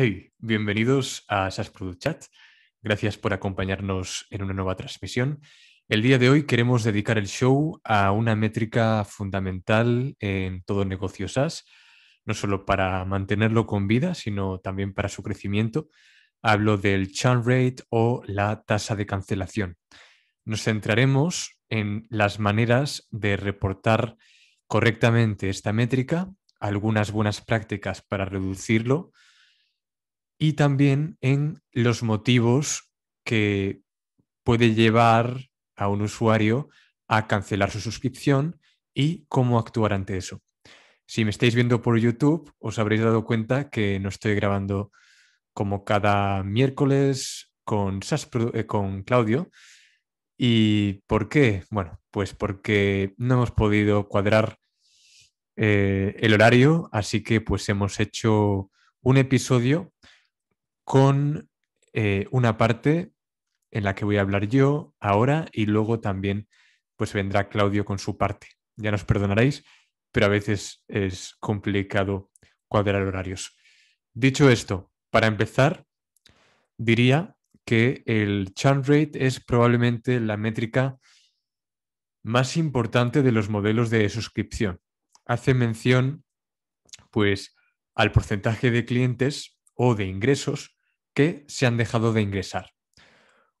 Hey, bienvenidos a SaaS Product Chat. Gracias por acompañarnos en una nueva transmisión. El día de hoy queremos dedicar el show a una métrica fundamental en todo negocio SaaS, no solo para mantenerlo con vida, sino también para su crecimiento. Hablo del churn rate o la tasa de cancelación. Nos centraremos en las maneras de reportar correctamente esta métrica, algunas buenas prácticas para reducirlo, y también en los motivos que puede llevar a un usuario a cancelar su suscripción y cómo actuar ante eso. Si me estáis viendo por YouTube, os habréis dado cuenta que no estoy grabando como cada miércoles con, eh, con Claudio. ¿Y por qué? Bueno, pues porque no hemos podido cuadrar eh, el horario, así que pues hemos hecho un episodio con eh, una parte en la que voy a hablar yo ahora y luego también pues vendrá Claudio con su parte. Ya nos perdonaréis, pero a veces es complicado cuadrar horarios. Dicho esto, para empezar, diría que el churn rate es probablemente la métrica más importante de los modelos de suscripción. Hace mención pues al porcentaje de clientes o de ingresos que se han dejado de ingresar.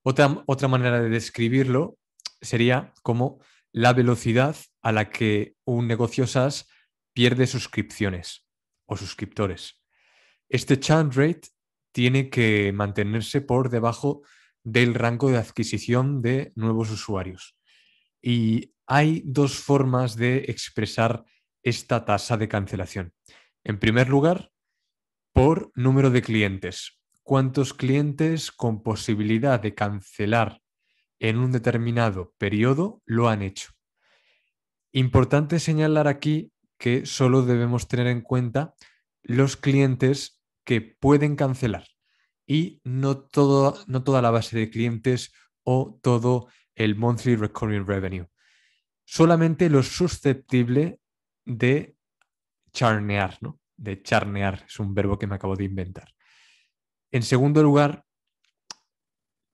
Otra, manera de describirlo sería como la velocidad a la que un negocio SaaS pierde suscripciones o suscriptores. Este churn rate tiene que mantenerse por debajo del rango de adquisición de nuevos usuarios. Y hay dos formas de expresar esta tasa de cancelación. En primer lugar, por número de clientes, cuántos clientes con posibilidad de cancelar en un determinado periodo lo han hecho. Importante señalar aquí que solo debemos tener en cuenta los clientes que pueden cancelar y no, no toda la base de clientes o todo el monthly recurring revenue. Solamente los susceptible de charnear, ¿no? De charnear, es un verbo que me acabo de inventar. En segundo lugar,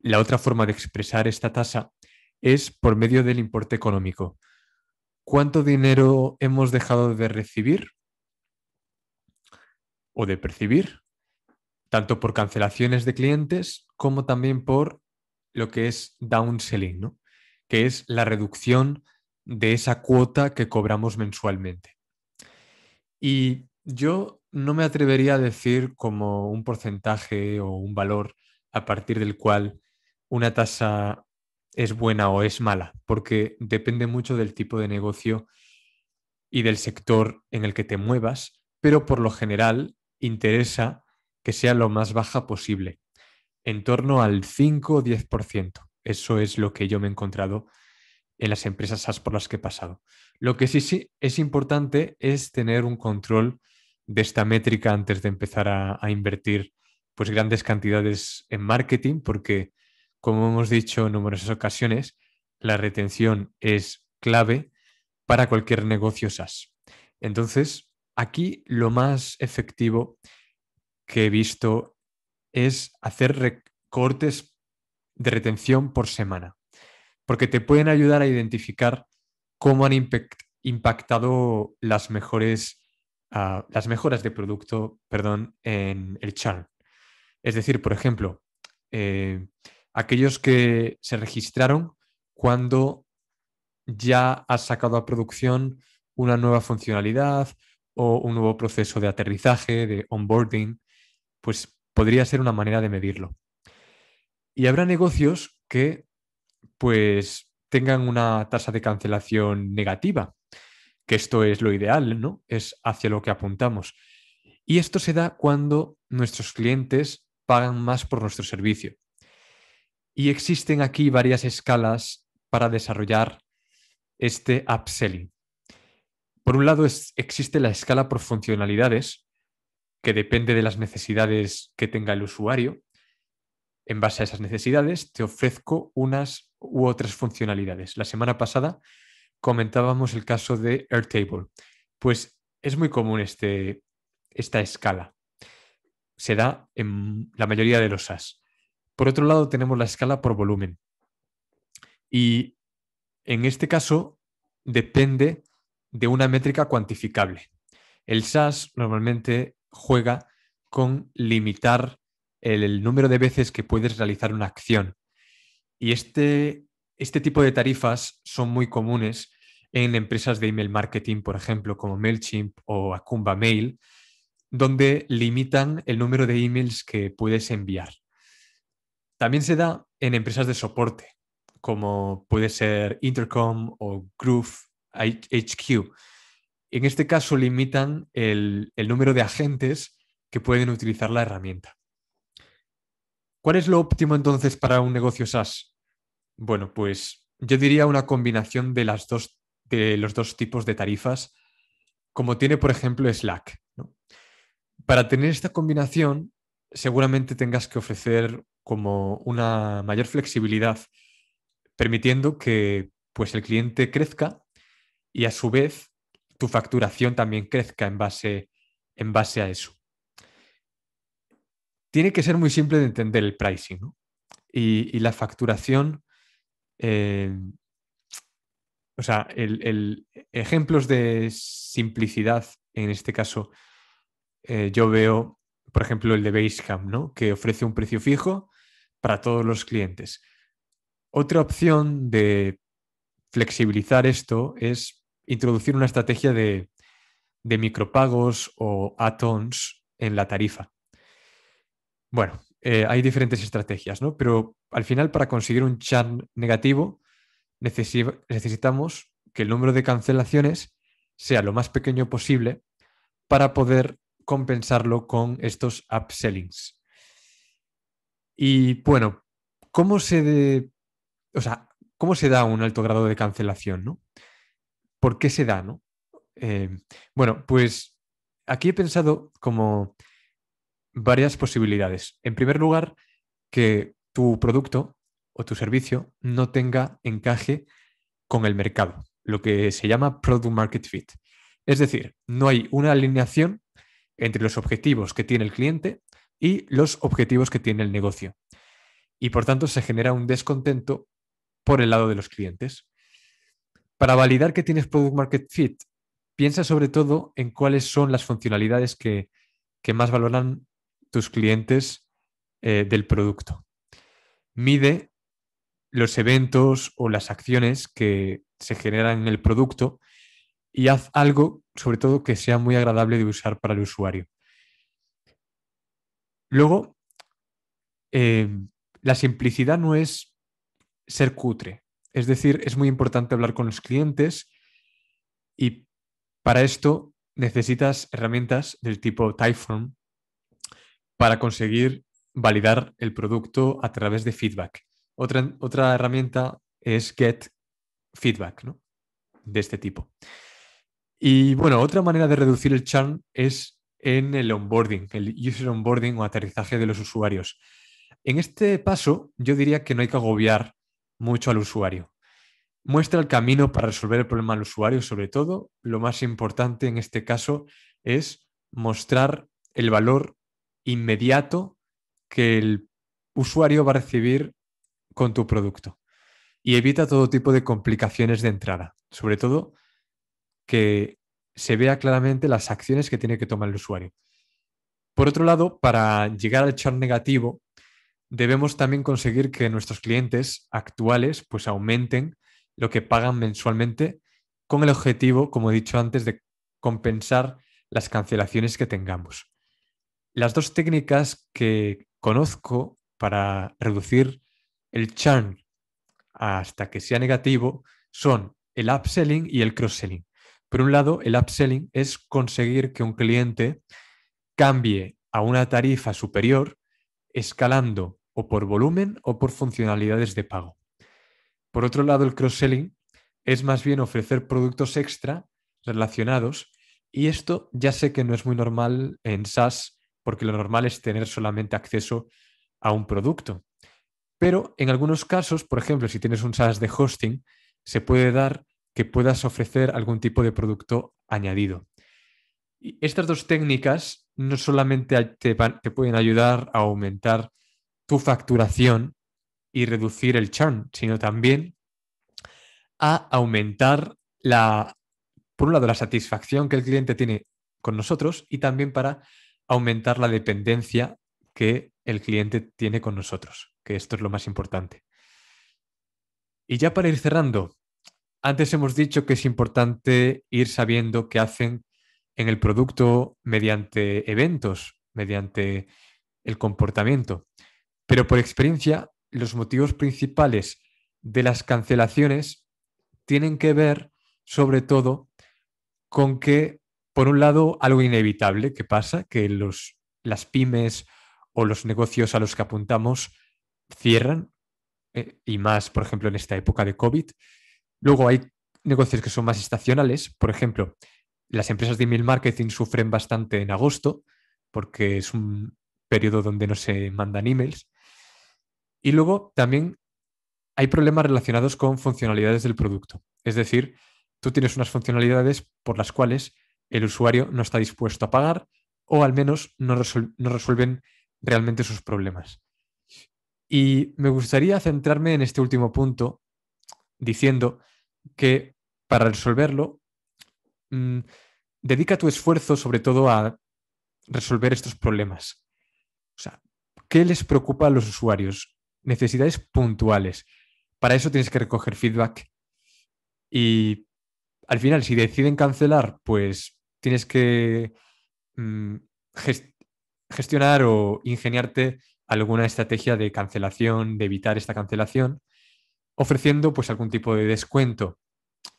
la otra forma de expresar esta tasa es por medio del importe económico. ¿Cuánto dinero hemos dejado de recibir o de percibir? Tanto por cancelaciones de clientes como también por lo que es downselling, ¿no? que es la reducción de esa cuota que cobramos mensualmente. Y yo no me atrevería a decir como un porcentaje o un valor a partir del cual una tasa es buena o es mala, porque depende mucho del tipo de negocio y del sector en el que te muevas, pero por lo general interesa que sea lo más baja posible, en torno al 5 o 10%. Eso es lo que yo me he encontrado en las empresas SaaS por las que he pasado. Lo que sí, sí es importante es tener un control de esta métrica antes de empezar a, invertir pues, grandes cantidades en marketing, porque, como hemos dicho en numerosas ocasiones, la retención es clave para cualquier negocio SaaS. Entonces, aquí lo más efectivo que he visto es hacer recortes de retención por semana, porque te pueden ayudar a identificar cómo han impactado las mejores las mejoras de producto, perdón, en el churn. Es decir, por ejemplo, eh, aquellos que se registraron cuando ya ha sacado a producción una nueva funcionalidad o un nuevo proceso de aterrizaje, de onboarding, pues podría ser una manera de medirlo. Y habrá negocios que pues tengan una tasa de cancelación negativa, que esto es lo ideal, ¿no? Es hacia lo que apuntamos. Y esto se da cuando nuestros clientes pagan más por nuestro servicio. Y existen aquí varias escalas para desarrollar este upselling. Por un lado, existe la escala por funcionalidades, que depende de las necesidades que tenga el usuario. En base a esas necesidades, te ofrezco unas u otras funcionalidades. La semana pasada comentábamos el caso de Airtable. Pues es muy común este, esta escala. Se da en la mayoría de los SAS. Por otro lado, tenemos la escala por volumen. Y en este caso, depende de una métrica cuantificable. El SAS normalmente juega con limitar el, número de veces que puedes realizar una acción. Y este, este tipo de tarifas son muy comunes en empresas de email marketing, por ejemplo, como MailChimp o Acumba Mail, donde limitan el número de emails que puedes enviar. También se da en empresas de soporte, como puede ser Intercom o Groove HQ. En este caso limitan el, número de agentes que pueden utilizar la herramienta. ¿Cuál es lo óptimo entonces para un negocio SaaS? Bueno, pues yo diría una combinación de las dos de los dos tipos de tarifas, como tiene, por ejemplo, Slack. Para tener esta combinación, seguramente tengas que ofrecer como una mayor flexibilidad, permitiendo que pues, el cliente crezca y a su vez tu facturación también crezca en base, en base a eso. Tiene que ser muy simple de entender el pricing y, la facturación eh, o sea, el, ejemplos de simplicidad, en este caso, eh, yo veo, por ejemplo, el de Basecamp, ¿no? Que ofrece un precio fijo para todos los clientes. Otra opción de flexibilizar esto es introducir una estrategia de, micropagos o Atons en la tarifa. Bueno, eh, hay diferentes estrategias, ¿no? Pero al final, para conseguir un chat negativo, necesitamos que el número de cancelaciones sea lo más pequeño posible para poder compensarlo con estos upsellings. Y bueno, ¿cómo se, o sea, ¿cómo se da un alto grado de cancelación? ¿no? ¿Por qué se da? ¿no? Eh, bueno, pues aquí he pensado como varias posibilidades. En primer lugar, que tu producto o tu servicio no tenga encaje con el mercado, lo que se llama Product Market Fit. Es decir, no hay una alineación entre los objetivos que tiene el cliente y los objetivos que tiene el negocio. Y por tanto se genera un descontento por el lado de los clientes. Para validar que tienes Product Market Fit, piensa sobre todo en cuáles son las funcionalidades que, más valoran tus clientes eh, del producto. Mide los eventos o las acciones que se generan en el producto y haz algo, sobre todo, que sea muy agradable de usar para el usuario. Luego, em, la simplicidad no es ser cutre. Es decir, es muy importante hablar con los clientes y para esto necesitas herramientas del tipo Typeform para conseguir validar el producto a través de feedback. Otra, herramienta es Get Feedback, De este tipo. Y bueno, otra manera de reducir el churn es en el onboarding, el user onboarding o aterrizaje de los usuarios. En este paso, yo diría que no hay que agobiar mucho al usuario. Muestra el camino para resolver el problema al usuario, sobre todo. Lo más importante en este caso es mostrar el valor inmediato que el usuario va a recibir con tu producto y evita todo tipo de complicaciones de entrada, sobre todo que se vea claramente las acciones que tiene que tomar el usuario. Por otro lado, para llegar al char negativo, debemos también conseguir que nuestros clientes actuales pues aumenten lo que pagan mensualmente con el objetivo, como he dicho antes, de compensar las cancelaciones que tengamos. Las dos técnicas que conozco para reducir el churn hasta que sea negativo son el upselling y el cross-selling. Por un lado, el upselling es conseguir que un cliente cambie a una tarifa superior escalando o por volumen o por funcionalidades de pago. Por otro lado, el cross-selling es más bien ofrecer productos extra relacionados y esto ya sé que no es muy normal en SaaS porque lo normal es tener solamente acceso a un producto. Pero en algunos casos, por ejemplo, si tienes un SaaS de hosting, se puede dar que puedas ofrecer algún tipo de producto añadido. estas dos técnicas no solamente te, pueden ayudar a aumentar tu facturación y reducir el churn, sino también a aumentar la, por un lado, la satisfacción que el cliente tiene con nosotros y también para aumentar la dependencia que el cliente tiene con nosotros que esto es lo más importante. Y ya para ir cerrando, antes hemos dicho que es importante ir sabiendo qué hacen en el producto mediante eventos, mediante el comportamiento. Pero por experiencia, los motivos principales de las cancelaciones tienen que ver sobre todo con que, por un lado, algo inevitable que pasa, que las pymes o los negocios a los que apuntamos cierran, eh, y más, por ejemplo, en esta época de COVID. Luego hay negocios que son más estacionales, por ejemplo, las empresas de email marketing sufren bastante en agosto, porque es un periodo donde no se mandan emails. Y luego también hay problemas relacionados con funcionalidades del producto. Es decir, tú tienes unas funcionalidades por las cuales el usuario no está dispuesto a pagar o al menos no resuelven realmente sus problemas. Y me gustaría centrarme en este último punto, diciendo que para resolverlo, mm, dedica tu esfuerzo sobre todo a resolver estos problemas. O sea, ¿qué les preocupa a los usuarios? Necesidades puntuales. Para eso tienes que recoger feedback. Y al final, si deciden cancelar, pues tienes que mm, gestionar o ingeniarte alguna estrategia de cancelación, de evitar esta cancelación, ofreciendo pues algún tipo de descuento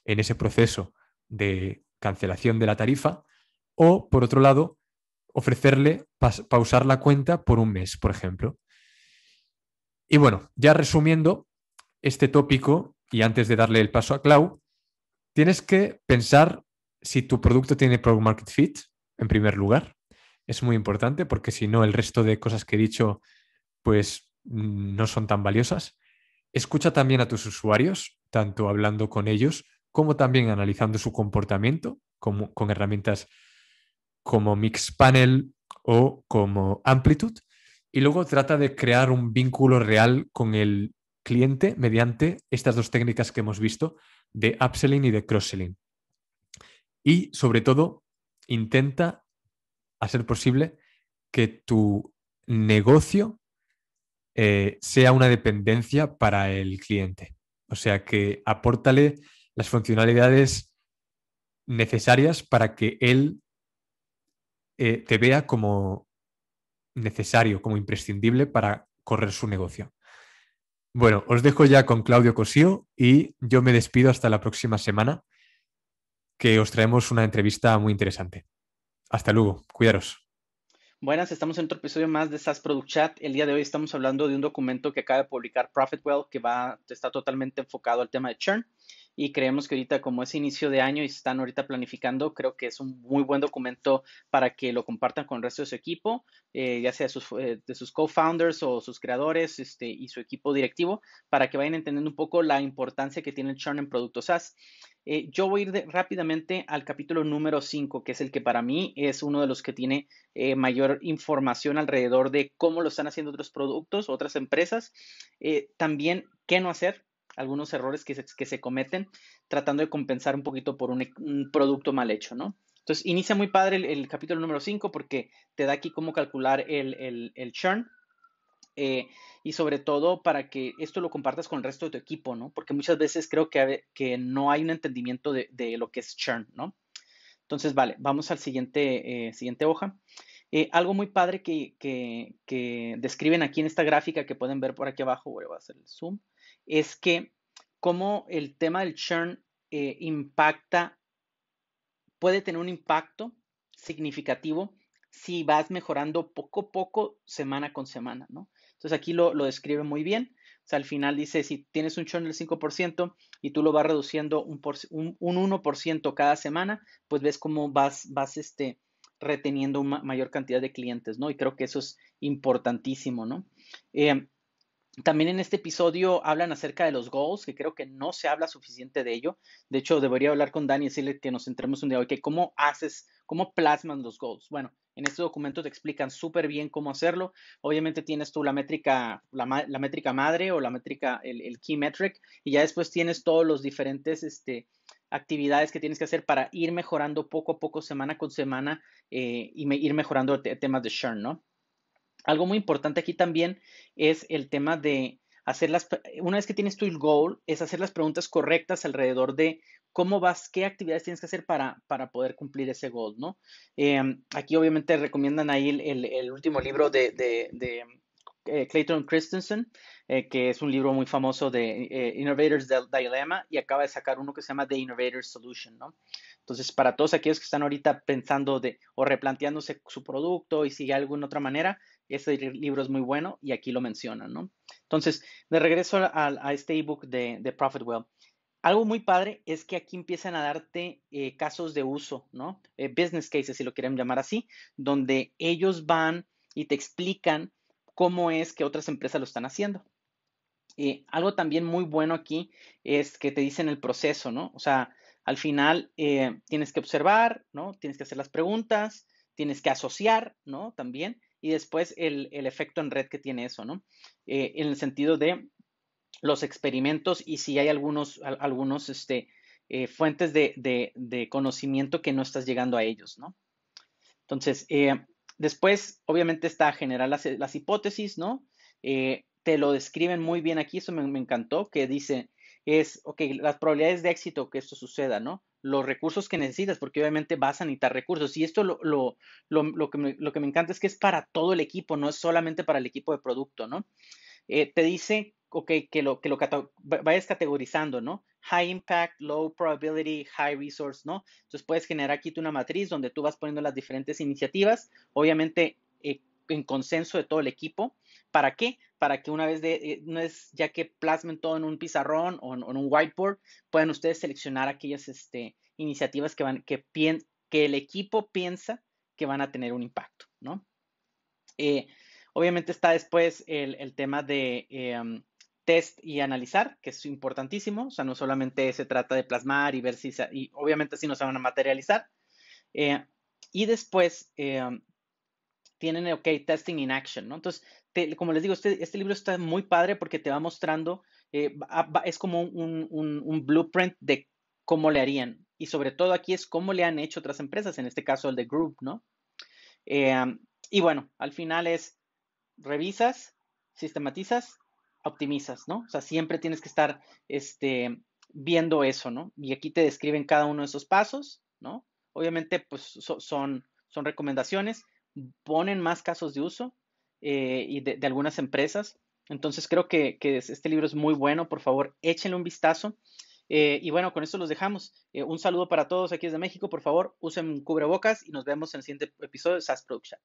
en ese proceso de cancelación de la tarifa o, por otro lado, ofrecerle pausar la cuenta por un mes, por ejemplo. Y bueno, ya resumiendo este tópico y antes de darle el paso a Clau, tienes que pensar si tu producto tiene product market fit, en primer lugar. Es muy importante porque si no, el resto de cosas que he dicho pues no son tan valiosas. Escucha también a tus usuarios, tanto hablando con ellos como también analizando su comportamiento con herramientas como Mixpanel o como Amplitude. Y luego trata de crear un vínculo real con el cliente mediante estas dos técnicas que hemos visto de upselling y de cross-selling. Y sobre todo, intenta, hacer posible, que tu negocio eh, sea una dependencia para el cliente. O sea que apórtale las funcionalidades necesarias para que él eh, te vea como necesario, como imprescindible para correr su negocio. Bueno, os dejo ya con Claudio Cosío y yo me despido hasta la próxima semana, que os traemos una entrevista muy interesante. Hasta luego, cuidaros. Buenas, estamos en otro episodio más de SAS Product Chat. El día de hoy estamos hablando de un documento que acaba de publicar Profitwell que va, está totalmente enfocado al tema de churn y creemos que ahorita como es inicio de año y están ahorita planificando, creo que es un muy buen documento para que lo compartan con el resto de su equipo, eh, ya sea eh, de sus co-founders o sus creadores este, y su equipo directivo, para que vayan entendiendo un poco la importancia que tiene el churn en productos SaaS. Eh, yo voy a ir rápidamente al capítulo número 5, que es el que para mí es uno de los que tiene mayor información alrededor de cómo lo están haciendo otros productos, otras empresas. también qué no hacer algunos errores que se, que cometen tratando de compensar un poquito por e, un, producto mal hecho, ¿no? Entonces inicia muy padre el, capítulo número 5 porque te da aquí cómo calcular el, el, churn. Eh, y sobre todo para que esto lo compartas con el resto de tu equipo, ¿no? Porque muchas veces creo que, que no hay un entendimiento de, lo que es churn, ¿no? Entonces, vale, vamos al siguiente, eh, siguiente hoja. Eh, algo muy padre que, describen aquí en esta gráfica que pueden ver por aquí abajo, voy a hacer el zoom, es que cómo el tema del churn eh, impacta, puede tener un impacto significativo si vas mejorando poco a poco, semana con semana, ¿no? Entonces aquí lo, lo, describe muy bien. O sea, al final dice, si tienes un churn del 5% y tú lo vas reduciendo un, un 1% cada semana, pues ves cómo vas, vas este, reteniendo una mayor cantidad de clientes, ¿no? Y creo que eso es importantísimo, ¿no? Eh, también en este episodio hablan acerca de los goals, que creo que no se habla suficiente de ello. De hecho, debería hablar con Dani y decirle que nos centremos un día, ok, ¿cómo haces, cómo plasman los goals? Bueno, en este documento te explican súper bien cómo hacerlo. Obviamente tienes tú la métrica, la, métrica madre o la métrica, el, el, key metric, y ya después tienes todos los diferentes, este, actividades que tienes que hacer para ir mejorando poco a poco, semana con semana, eh, y ir mejorando temas de churn, ¿no? Algo muy importante aquí también es el tema de hacer las, una vez que tienes tu goal, es hacer las preguntas correctas alrededor de cómo vas, qué actividades tienes que hacer para, para poder cumplir ese goal, ¿no? Eh, aquí obviamente recomiendan ahí el, último libro de eh, Clayton Christensen, eh, que es un libro muy famoso de eh, Innovators Innovators Dilemma, y acaba de sacar uno que se llama The Innovator's Solution, ¿no? Entonces, para todos aquellos que están ahorita pensando de, o replanteándose su producto y sigue algo en otra manera, este libro es muy bueno y aquí lo mencionan, ¿no? Entonces, de regreso a, este ebook de, de Profitwell. Algo muy padre es que aquí empiezan a darte casos de uso, ¿no? business cases, si lo quieren llamar así, donde ellos van y te explican cómo es que otras empresas lo están haciendo. Eh, algo también muy bueno aquí es que te dicen el proceso, ¿no? O sea, al final eh, tienes que observar, ¿no? Tienes que hacer las preguntas, tienes que asociar, ¿no? También, y después el, efecto en red que tiene eso, ¿no? Eh, en el sentido de los experimentos y si hay algunos, algunos este, eh, fuentes de, de, conocimiento que no estás llegando a ellos, ¿no? Entonces, Después, obviamente, está general las, hipótesis, ¿no? Eh, te lo describen muy bien aquí, eso me, encantó, que dice, es, ok, las probabilidades de éxito que esto suceda, ¿no? Los recursos que necesitas, porque obviamente vas a necesitar recursos. Y esto lo, que, me, lo que me encanta es que es para todo el equipo, no es solamente para el equipo de producto, ¿no? Eh, te dice, ok, que lo, que lo vayas categorizando, ¿no? high impact, low probability, high resource, ¿no? Entonces puedes generar aquí una matriz donde tú vas poniendo las diferentes iniciativas, obviamente eh, en consenso de todo el equipo. ¿Para qué? Para que una vez de, eh, no es ya que plasmen todo en un pizarrón o en, un whiteboard, puedan ustedes seleccionar aquellas este, iniciativas que, van, que, pien, que el equipo piensa que van a tener un impacto, ¿no? Eh, obviamente está después el tema de em, test y analizar, que es importantísimo, o sea, no solamente se trata de plasmar y ver si, y obviamente si no se van a materializar. Eh, y después eh, tienen, ok, testing in action, ¿no? Entonces, como les digo, este, este, libro está muy padre porque te va mostrando, eh, es como un, un, blueprint de cómo le harían. Y sobre todo aquí es cómo le han hecho otras empresas, en este caso el de Group, ¿no? y bueno, al final es revisas, sistematizas optimizas, ¿no? O sea, siempre tienes que estar este, viendo eso, ¿no? Y aquí te describen cada uno de esos pasos, ¿no? Obviamente, pues son, son recomendaciones, ponen más casos de uso eh, y de, algunas empresas. Entonces, creo que, este libro es muy bueno, por favor, échenle un vistazo. Eh, y bueno, con esto los dejamos. Eh, un saludo para todos aquí desde México, por favor, usen cubrebocas y nos vemos en el siguiente episodio de SAS Production.